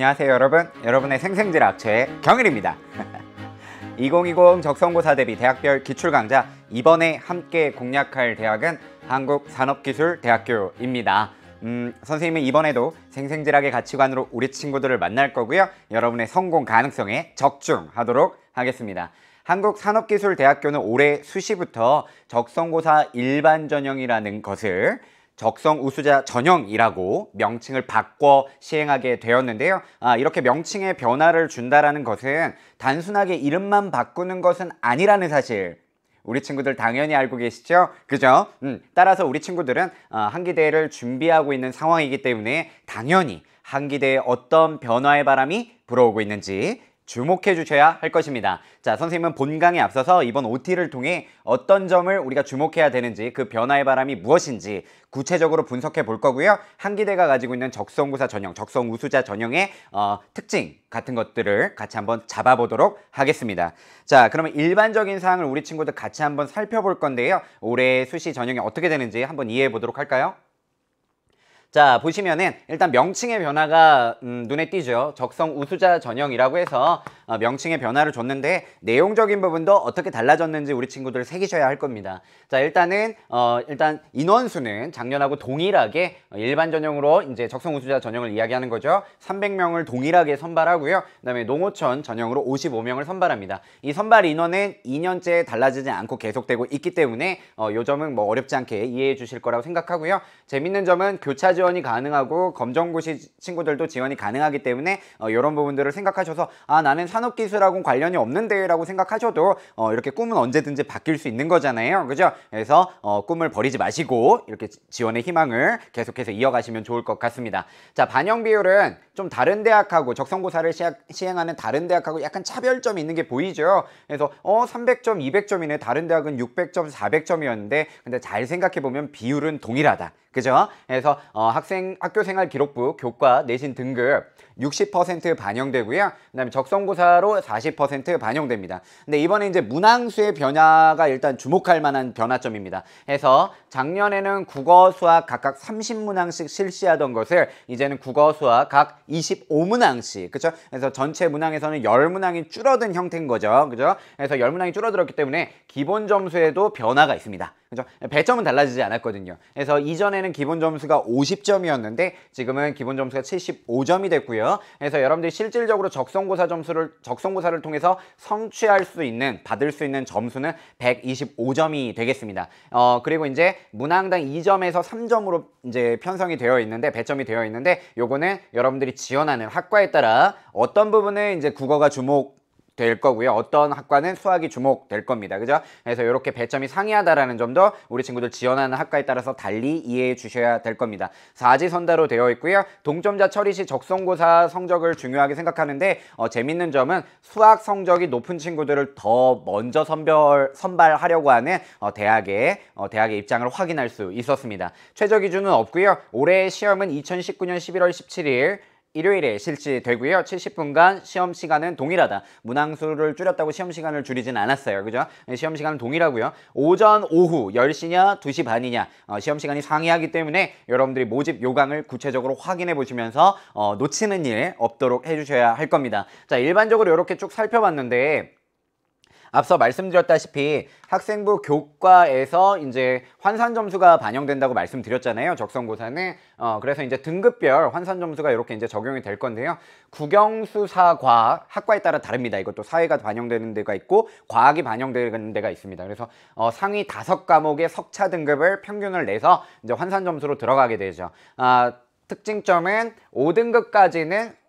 안녕하세요 여러분 여러분의 생생질 악체의 경일입니다 2020 적성고사 대비 대학별 기출강좌 이번에 함께 공략할 대학은 한국산업기술대학교입니다 음, 선생님은 이번에도 생생질학의 가치관으로 우리 친구들을 만날 거고요 여러분의 성공 가능성에 적중하도록 하겠습니다 한국산업기술대학교는 올해 수시부터 적성고사 일반 전형이라는 것을 적성 우수자 전형이라고 명칭을 바꿔 시행하게 되었는데요. 아, 이렇게 명칭의 변화를 준다라는 것은 단순하게 이름만 바꾸는 것은 아니라는 사실 우리 친구들 당연히 알고 계시죠? 그죠? 음, 따라서 우리 친구들은 아, 한기대를 준비하고 있는 상황이기 때문에 당연히 한기대에 어떤 변화의 바람이 불어오고 있는지 주목해 주셔야 할 것입니다. 자, 선생님은 본강에 앞서서 이번 OT를 통해 어떤 점을 우리가 주목해야 되는지 그 변화의 바람이 무엇인지 구체적으로 분석해 볼 거고요. 한기대가 가지고 있는 적성고사 전형, 적성 우수자 전형의 어, 특징 같은 것들을 같이 한번 잡아보도록 하겠습니다. 자, 그러면 일반적인 사항을 우리 친구들 같이 한번 살펴볼 건데요. 올해 수시 전형이 어떻게 되는지 한번 이해해 보도록 할까요? 자 보시면은 일단 명칭의 변화가 음, 눈에 띄죠 적성 우수자 전형이라고 해서 어, 명칭의 변화를 줬는데 내용적인 부분도 어떻게 달라졌는지 우리 친구들 새기셔야 할 겁니다. 자 일단은 어, 일단 인원수는 작년하고 동일하게 일반 전형으로 이제 적성 우수자 전형을 이야기하는 거죠. 300명을 동일하게 선발하고요. 그다음에 농어촌 전형으로 55명을 선발합니다. 이 선발 인원은 2년째 달라지지 않고 계속되고 있기 때문에 어, 요 점은 뭐 어렵지 않게 이해해 주실 거라고 생각하고요. 재밌는 점은 교차 지원이 가능하고 검정고시 친구들도 지원이 가능하기 때문에 어, 이런 부분들을 생각하셔서 아 나는 3 산업기술하고는 관련이 없는 데라고 생각하셔도 어, 이렇게 꿈은 언제든지 바뀔 수 있는 거잖아요. 그죠? 그래서 어, 꿈을 버리지 마시고 이렇게 지원의 희망을 계속해서 이어가시면 좋을 것 같습니다. 자, 반영 비율은 좀 다른 대학하고 적성고사를 시행하는 다른 대학하고 약간 차별점이 있는 게 보이죠. 그래서 어 300점, 200점이네. 다른 대학은 600점, 400점이었는데 근데 잘 생각해 보면 비율은 동일하다. 그죠? 그래서 어, 학생 학교생활 기록부 교과 내신 등급 60% 반영되고요. 그다음에 적성고사로 40% 반영됩니다. 근데 이번에 이제 문항수의 변화가 일단 주목할 만한 변화점입니다. 해서 작년에는 국어, 수학 각각 30문항씩 실시하던 것을 이제는 국어, 수학 각 25문항씩 그죠? 그래서 전체 문항에서는 10문항이 줄어든 형태인 거죠. 그죠? 그래서 10문항이 줄어들었기 때문에 기본 점수에도 변화가 있습니다. 그죠? 배점은 달라지지 않았거든요. 그래서 이전에 전에는 기본 점수가 50점이었는데 지금은 기본 점수가 75점이 됐고요. 그래서 여러분들이 실질적으로 적성고사 점수를 적성고사를 통해서 성취할 수 있는 받을 수 있는 점수는 125점이 되겠습니다. 어 그리고 이제 문항당 2점에서 3점으로 이제 편성이 되어 있는데 배점이 되어 있는데 요거는 여러분들이 지원하는 학과에 따라 어떤 부분에 이제 국어가 주목 될 거고요. 어떤 학과는 수학이 주목될 겁니다. 그죠? 그래서 이렇게 배점이 상이하다라는 점도 우리 친구들 지원하는 학과에 따라서 달리 이해해 주셔야 될 겁니다. 사지선다로 되어 있고요. 동점자 처리 시 적성고사 성적을 중요하게 생각하는데 어, 재밌는 점은 수학 성적이 높은 친구들을 더 먼저 선별, 선발하려고 하는 어, 대학의 어, 대학의 입장을 확인할 수 있었습니다. 최저 기준은 없고요. 올해 시험은 2019년 11월 17일 일요일에 실시되고요. 70분간 시험 시간은 동일하다. 문항수를 줄였다고 시험 시간을 줄이진 않았어요. 그죠? 네, 시험 시간은 동일하고요. 오전, 오후 10시냐, 2시 반이냐 어, 시험 시간이 상이하기 때문에 여러분들이 모집 요강을 구체적으로 확인해 보시면서 어, 놓치는 일 없도록 해주셔야 할 겁니다. 자, 일반적으로 이렇게 쭉 살펴봤는데 앞서 말씀드렸다시피 학생부 교과에서 이제 환산 점수가 반영된다고 말씀드렸잖아요. 적성고사는 어 그래서 이제 등급별 환산 점수가 이렇게 이제 적용이 될 건데요. 국영수사과 학과에 따라 다릅니다. 이것도 사회가 반영되는 데가 있고 과학이 반영되는 데가 있습니다. 그래서 어 상위 다섯 과목의 석차 등급을 평균을 내서 이제 환산 점수로 들어가게 되죠. 아 특징점은 5등급까지는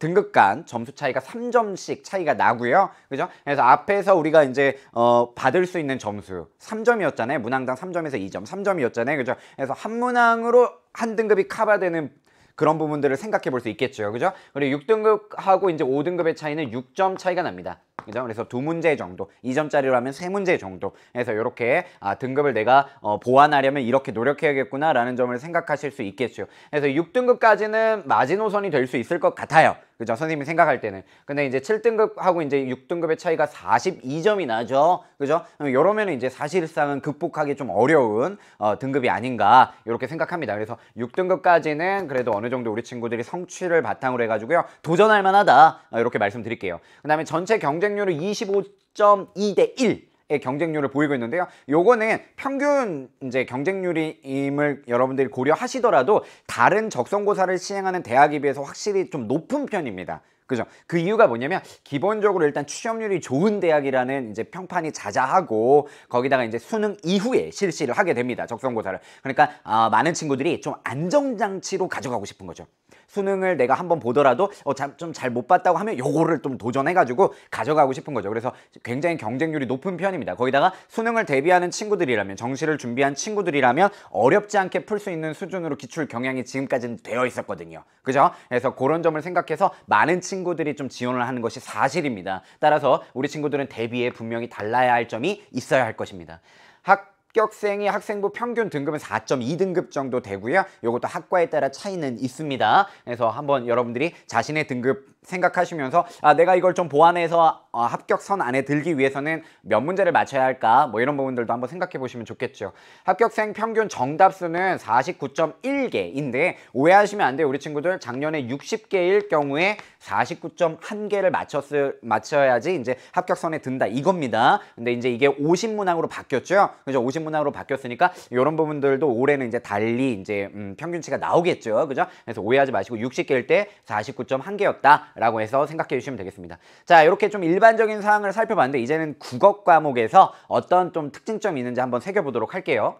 등급 간 점수 차이가 3점씩 차이가 나고요. 그죠? 그래서 앞에서 우리가 이제 어 받을 수 있는 점수 3점이었잖아요. 문항당 3점에서 2점, 3점이었잖아요. 그죠? 그래서 한 문항으로 한 등급이 커버되는 그런 부분들을 생각해 볼 수 있겠죠. 그죠? 그리고 6등급하고 이제 5등급의 차이는 6점 차이가 납니다. 그죠? 그래서 두 문제 정도, 2점짜리로 하면 세 문제 정도. 그래서 이렇게 아, 등급을 내가 어, 보완하려면 이렇게 노력해야겠구나라는 점을 생각하실 수 있겠죠. 그래서 6등급까지는 마지노선이 될 수 있을 것 같아요. 그죠? 선생님이 생각할 때는. 근데 이제 7등급하고 이제 6등급의 차이가 42점이 나죠. 그죠? 이러면 이제 사실상은 극복하기 좀 어려운 어, 등급이 아닌가 이렇게 생각합니다. 그래서 6등급까지는 그래도 어느 정도 우리 친구들이 성취를 바탕으로 해가지고요. 도전할 만하다. 이렇게 어, 말씀드릴게요. 그 다음에 전체 경쟁률은25.2 대 1. 경쟁률을 보이고 있는데요. 요거는 평균 이제 경쟁률임을 여러분들이 고려하시더라도 다른 적성고사를 시행하는 대학에 비해서 확실히 좀 높은 편입니다. 그죠? 그 이유가 뭐냐면 기본적으로 일단 취업률이 좋은 대학이라는 이제 평판이 자자하고 거기다가 이제 수능 이후에 실시를 하게 됩니다. 적성고사를. 그러니까 어, 많은 친구들이 좀 안정장치로 가져가고 싶은 거죠. 수능을 내가 한번 보더라도 어, 좀잘 못 봤다고 하면 요거를 좀 도전해가지고 가져가고 싶은 거죠. 그래서 굉장히 경쟁률이 높은 편입니다. 거기다가 수능을 대비하는 친구들이라면 정시를 준비한 친구들이라면 어렵지 않게 풀 수 있는 수준으로 기출 경향이 지금까지는 되어 있었거든요. 그죠? 그래서 그런 점을 생각해서 많은 친구들이 좀 지원을 하는 것이 사실입니다. 따라서 우리 친구들은 대비에 분명히 달라야 할 점이 있어야 할 것입니다. 학 합격생이 학생부 평균 등급은 4.2등급 정도 되고요. 이것도 학과에 따라 차이는 있습니다. 그래서 한번 여러분들이 자신의 등급 생각하시면서 아 내가 이걸 좀 보완해서 어, 합격선 안에 들기 위해서는 몇 문제를 맞춰야 할까 뭐 이런 부분들도 한번 생각해 보시면 좋겠죠. 합격생 평균 정답수는 49.1개인데 오해하시면 안 돼요. 우리 친구들 작년에 60개일 경우에 49.1개를 맞췄을 맞춰야지 이제 합격선에 든다 이겁니다. 근데 이제 이게 50문항으로 바뀌었죠. 그래서 50 중심 문항으로 바뀌었으니까 이런 부분들도 올해는 이제 달리 이제 음, 평균치가 나오겠죠. 그죠? 그래서 오해하지 마시고 60개일 때 49.1개였다라고 해서 생각해 주시면 되겠습니다. 자, 이렇게 좀 일반적인 사항을 살펴봤는데 이제는 국어 과목에서 어떤 좀 특징점이 있는지 한번 새겨보도록 할게요.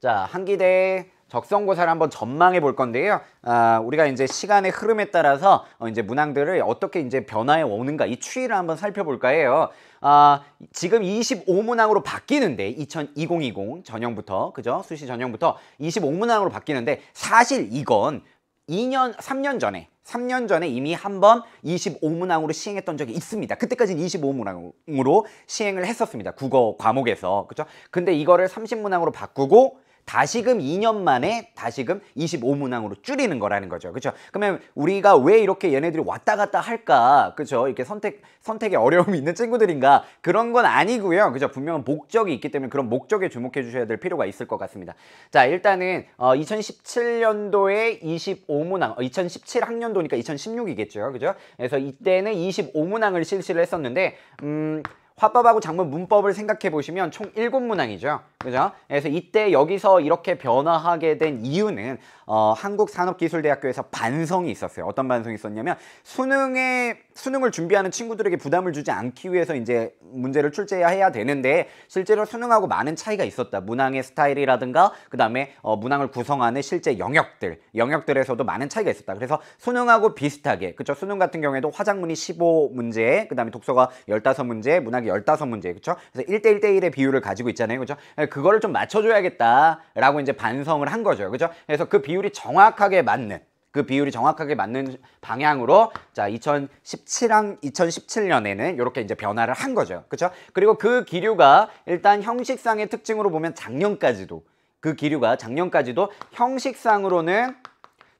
자, 한기대 적성고사를 한번 전망해 볼 건데요. 아, 우리가 이제 시간의 흐름에 따라서 어, 이제 문항들을 어떻게 이제 변화해 오는가 이 추이를 한번 살펴볼까 해요. 아, 지금 25문항으로 바뀌는데 2020 전형부터 그죠? 수시 전형부터 25문항으로 바뀌는데 사실 이건 2년, 3년 전에 3년 전에 이미 한번 25문항으로 시행했던 적이 있습니다. 그때까지는 25문항으로 시행을 했었습니다. 국어 과목에서. 그죠? 근데 이거를 30문항으로 바꾸고 다시금 2년 만에 다시금 25문항으로 줄이는 거라는 거죠. 그렇죠? 그러면 우리가 왜 이렇게 얘네들이 왔다 갔다 할까? 그렇죠? 이렇게 선택 선택에 어려움이 있는 친구들인가? 그런 건 아니고요. 그죠? 렇 분명한 목적이 있기 때문에 그런 목적에 주목해 주셔야 될 필요가 있을 것 같습니다. 자, 일단은 어, 2017년도에 25문항, 어, 2017학년도니까 2016이겠죠. 그죠? 렇 그래서 이때는 25문항을 실시를 했었는데 음 화법하고 작문 문법을 생각해 보시면 총 일곱 문항이죠 그죠? 그래서 이때 여기서 이렇게 변화하게 된 이유는 어, 한국산업기술대학교에서 반성이 있었어요. 어떤 반성이 있었냐면 수능에 수능을 준비하는 친구들에게 부담을 주지 않기 위해서 이제 문제를 출제해야 되는데 실제로 수능하고 많은 차이가 있었다. 문항의 스타일이라든가 그다음에 어, 문항을 구성하는 실제 영역들, 영역들에서도 많은 차이가 있었다. 그래서 수능하고 비슷하게 그쵸 수능 같은 경우에도 화작문이 15문제, 그다음에 독서가 15문제, 문학이 15문제. 그쵸 그래서 1대 1대 1의 비율을 가지고 있잖아요. 그쵸 그거를 좀 맞춰 줘야겠다라고 이제 반성을 한 거죠. 그쵸 그래서 그 비율 비율이 정확하게 맞는 그 비율이 정확하게 맞는 방향으로 자 2017년 2017년에는 이렇게 이제 변화를 한 거죠. 그렇죠? 그리고 그 기류가 일단 형식상의 특징으로 보면 작년까지도 그 기류가 작년까지도 형식상으로는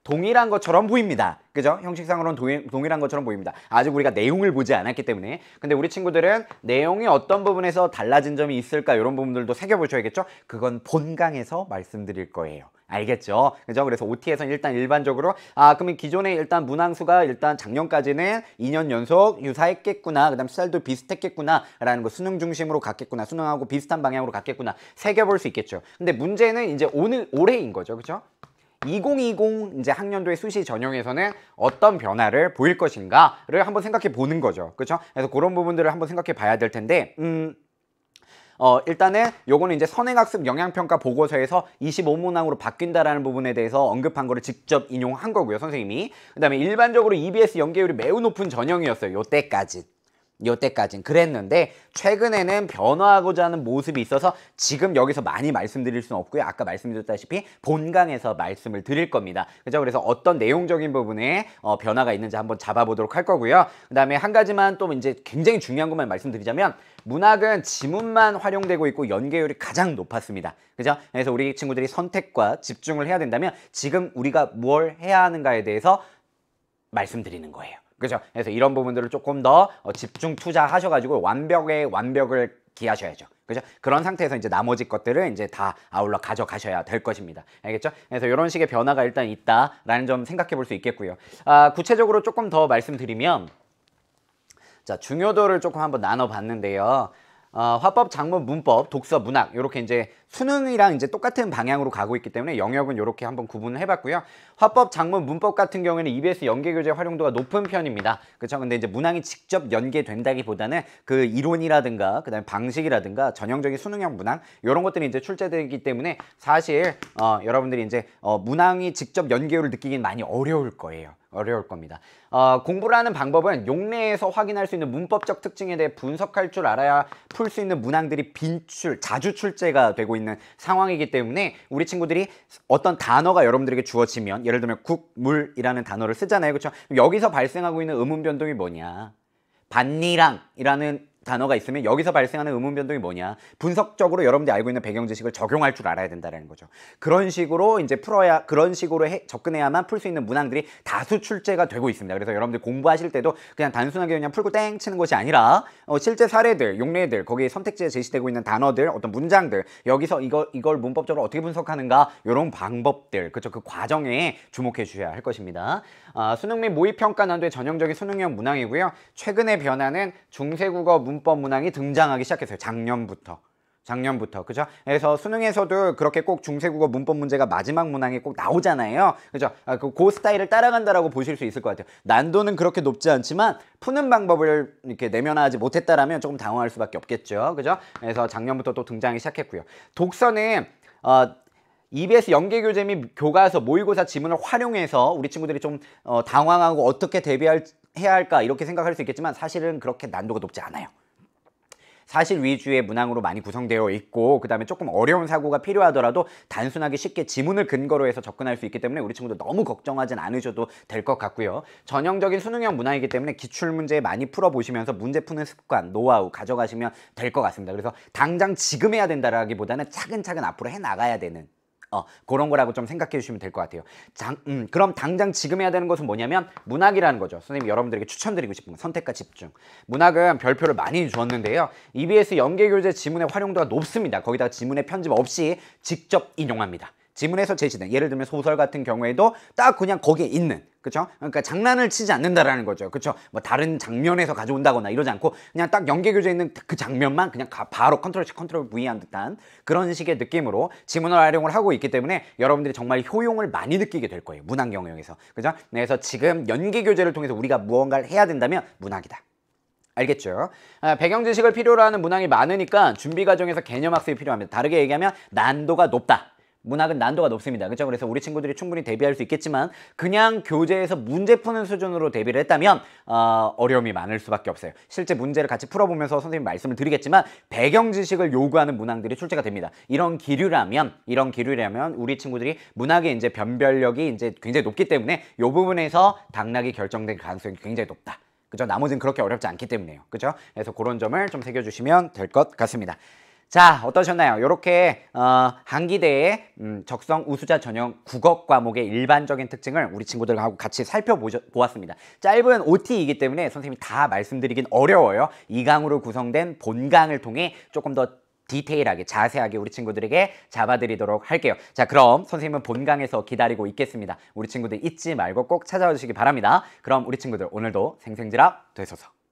동일한 것처럼 보입니다. 그죠? 형식상으로는 동일, 동일한 것처럼 보입니다. 아직 우리가 내용을 보지 않았기 때문에. 근데 우리 친구들은 내용이 어떤 부분에서 달라진 점이 있을까 이런 부분들도 새겨보셔야겠죠? 그건 본강에서 말씀드릴 거예요. 알겠죠? 그죠? 그래서 OT에서는 일단 일반적으로 아 그러면 기존에 일단 문항수가 일단 작년까지는 2년 연속 유사했겠구나 그 다음 쌀도 비슷했겠구나 라는 거 수능 중심으로 갔겠구나 수능하고 비슷한 방향으로 갔겠구나 새겨볼 수 있겠죠 근데 문제는 이제 오늘 올해인 거죠 그죠? 2020 이제 학년도의 수시 전형에서는 어떤 변화를 보일 것인가를 한번 생각해 보는 거죠. 그렇죠? 그래서 그런 부분들을 한번 생각해 봐야 될 텐데 음 어, 일단은 요거는 이제 선행학습 영향평가 보고서에서 25문항으로 바뀐다라는 부분에 대해서 언급한 거를 직접 인용한 거고요, 선생님이. 그 다음에 일반적으로 EBS 연계율이 매우 높은 전형이었어요, 요때까지. 요때까진 그랬는데 최근에는 변화하고자 하는 모습이 있어서 지금 여기서 많이 말씀드릴 수는 없고요. 아까 말씀드렸다시피 본강에서 말씀을 드릴 겁니다. 그죠? 그래서 어떤 내용적인 부분에 어, 변화가 있는지 한번 잡아보도록 할 거고요. 그 다음에 한 가지만 또 이제 굉장히 중요한 것만 말씀드리자면 문학은 지문만 활용되고 있고 연계율이 가장 높았습니다. 그죠? 그래서 우리 친구들이 선택과 집중을 해야 된다면 지금 우리가 뭘 해야 하는가에 대해서 말씀드리는 거예요. 그죠? 그래서 이런 부분들을 조금 더 어, 집중 투자하셔가지고 완벽에 완벽을 기하셔야죠. 그죠? 그런 상태에서 이제 나머지 것들을 이제 다 아울러 가져가셔야 될 것입니다. 알겠죠? 그래서 이런 식의 변화가 일단 있다라는 점 생각해 볼 수 있겠고요. 아, 구체적으로 조금 더 말씀드리면 자, 중요도를 조금 한번 나눠 봤는데요. 어, 화법, 장문, 문법, 독서, 문학 이렇게 이제 수능이랑 이제 똑같은 방향으로 가고 있기 때문에 영역은 이렇게 한번 구분을 해봤고요. 화법, 작문, 문법 같은 경우에는 EBS 연계교재 활용도가 높은 편입니다. 그렇죠? 근데 이제 문항이 직접 연계된다기보다는 그 이론이라든가 그다음에 방식이라든가 전형적인 수능형 문항 이런 것들이 이제 출제되기 때문에 사실 어, 여러분들이 이제 어, 문항이 직접 연계율을 느끼긴 많이 어려울 거예요. 어려울 겁니다. 어, 공부를 하는 방법은 용례에서 확인할 수 있는 문법적 특징에 대해 분석할 줄 알아야 풀 수 있는 문항들이 빈출, 자주 출제가 되고 있는 있는 상황이기 때문에 우리 친구들이 어떤 단어가 여러분들에게 주어지면 예를 들면 국물이라는 단어를 쓰잖아요. 그렇죠? 여기서 발생하고 있는 음운 변동이 뭐냐? 반니랑이라는 단어가 있으면 여기서 발생하는 음운 변동이 뭐냐 분석적으로 여러분들이 알고 있는 배경 지식을 적용할 줄 알아야 된다는 거죠 그런 식으로 이제 풀어야 그런 식으로 해, 접근해야만 풀 수 있는 문항들이 다수 출제가 되고 있습니다 그래서 여러분들 공부하실 때도 그냥 단순하게 그냥 풀고 땡 치는 것이 아니라 어, 실제 사례들 용례들 거기에 선택지에 제시되고 있는 단어들 어떤 문장들 여기서 이거, 이걸 문법적으로 어떻게 분석하는가 이런 방법들 그쵸 그 과정에 주목해 주셔야 할 것입니다 아, 수능 및 모의평가 난도의 전형적인 수능형 문항이고요 최근의 변화는 중세국어 문 문법 문항이 등장하기 시작했어요. 작년부터. 작년부터 그죠? 그래서 수능에서도 그렇게 꼭 중세국어 문법 문제가 마지막 문항에 꼭 나오잖아요. 그죠? 아, 그, 그 스타일을 따라간다라고 보실 수 있을 것 같아요. 난도는 그렇게 높지 않지만 푸는 방법을 이렇게 내면화하지 못했다라면 조금 당황할 수밖에 없겠죠. 그죠? 그래서 작년부터 또 등장이 시작했고요. 독서는 어, EBS 연계교재 및 교과서 모의고사 지문을 활용해서 우리 친구들이 좀 어, 당황하고 어떻게 대비할 해야 할까 이렇게 생각할 수 있겠지만 사실은 그렇게 난도가 높지 않아요. 사실 위주의 문항으로 많이 구성되어 있고 그 다음에 조금 어려운 사고가 필요하더라도 단순하게 쉽게 지문을 근거로 해서 접근할 수 있기 때문에 우리 친구들 너무 걱정하진 않으셔도 될 것 같고요. 전형적인 수능형 문항이기 때문에 기출문제 많이 풀어보시면서 문제 푸는 습관, 노하우 가져가시면 될 것 같습니다. 그래서 당장 지금 해야 된다라기보다는 차근차근 앞으로 해나가야 되는 어, 그런 거라고 좀 생각해 주시면 될 것 같아요. 장, 음, 그럼 당장 지금 해야 되는 것은 뭐냐면 문학이라는 거죠. 선생님 여러분들에게 추천드리고 싶은 건 선택과 집중. 문학은 별표를 많이 주었는데요. EBS 연계교재 지문의 활용도가 높습니다. 거기다가 지문의 편집 없이 직접 인용합니다. 지문에서 제시된 예를 들면 소설 같은 경우에도 딱 그냥 거기에 있는 그렇죠? 그러니까 장난을 치지 않는다라는 거죠. 그렇죠? 뭐 다른 장면에서 가져온다거나 이러지 않고 그냥 딱 연계 교재에 있는 그 장면만 그냥 가, 바로 컨트롤 C 컨트롤 V 한 듯한 그런 식의 느낌으로 지문을 활용을 하고 있기 때문에 여러분들이 정말 효용을 많이 느끼게 될 거예요. 문학 경영에서. 그죠? 렇 그래서 지금 연계 교재를 통해서 우리가 무언가를 해야 된다면 문학이다. 알겠죠? 아, 배경 지식을 필요로 하는 문항이 많으니까 준비 과정에서 개념 학습이 필요합니다. 다르게 얘기하면 난도가 높다. 문학은 난도가 높습니다. 그렇죠? 그래서 우리 친구들이 충분히 대비할 수 있겠지만 그냥 교재에서 문제 푸는 수준으로 대비를 했다면 어, 어려움이 많을 수밖에 없어요. 실제 문제를 같이 풀어보면서 선생님 말씀을 드리겠지만 배경 지식을 요구하는 문항들이 출제가 됩니다. 이런 기류라면 이런 기류라면 우리 친구들이 문학의 이제 변별력이 이제 굉장히 높기 때문에 요 부분에서 당락이 결정될 가능성이 굉장히 높다. 그죠? 나머지는 그렇게 어렵지 않기 때문에요. 그죠? 그래서 그런 점을 좀 새겨주시면 될 것 같습니다. 자 어떠셨나요? 이렇게 어, 한기대의 음, 적성 우수자 전형 국어 과목의 일반적인 특징을 우리 친구들하고 같이 살펴보았습니다. 짧은 OT이기 때문에 선생님이 다 말씀드리긴 어려워요. 이 강으로 구성된 본강을 통해 조금 더 디테일하게 자세하게 우리 친구들에게 잡아드리도록 할게요. 자 그럼 선생님은 본강에서 기다리고 있겠습니다. 우리 친구들 잊지 말고 꼭 찾아와 주시기 바랍니다. 그럼 우리 친구들 오늘도 생생지라 되소서.